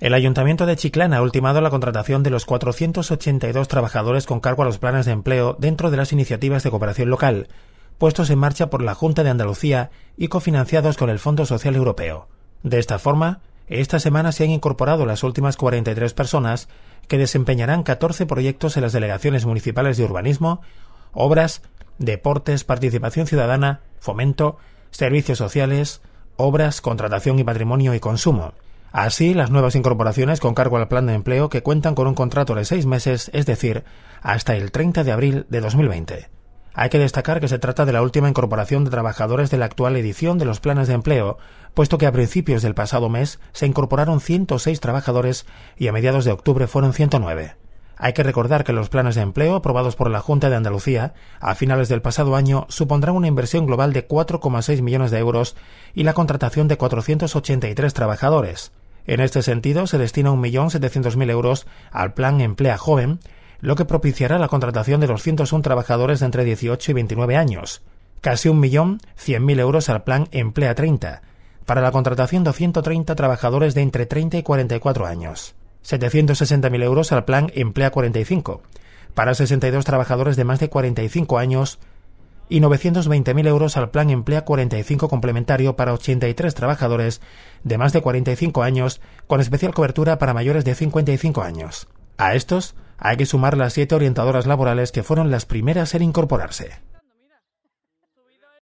El Ayuntamiento de Chiclana ha ultimado la contratación de los 482 trabajadores con cargo a los planes de empleo dentro de las iniciativas de cooperación local, puestos en marcha por la Junta de Andalucía y cofinanciados con el Fondo Social Europeo. De esta forma, esta semana se han incorporado las últimas 43 personas que desempeñarán 14 proyectos en las delegaciones municipales de urbanismo, obras, deportes, participación ciudadana, fomento, servicios sociales, obras, contratación y patrimonio y consumo. Así, las nuevas incorporaciones con cargo al plan de empleo que cuentan con un contrato de seis meses, es decir, hasta el 30 de abril de 2020. Hay que destacar que se trata de la última incorporación de trabajadores de la actual edición de los planes de empleo, puesto que a principios del pasado mes se incorporaron 106 trabajadores y a mediados de octubre fueron 109. Hay que recordar que los planes de empleo aprobados por la Junta de Andalucía a finales del pasado año supondrán una inversión global de 4,6 millones de euros y la contratación de 483 trabajadores, en este sentido, se destina 1.700.000 euros al plan Emplea Joven, lo que propiciará la contratación de 201 trabajadores de entre 18 y 29 años, casi 1.100.000 euros al plan Emplea 30, para la contratación de 130 trabajadores de entre 30 y 44 años, 760.000 euros al plan Emplea 45, para 62 trabajadores de más de 45 años y 920.000 euros al Plan Emplea 45 complementario para 83 trabajadores de más de 45 años, con especial cobertura para mayores de 55 años. A estos hay que sumar las siete orientadoras laborales que fueron las primeras en incorporarse.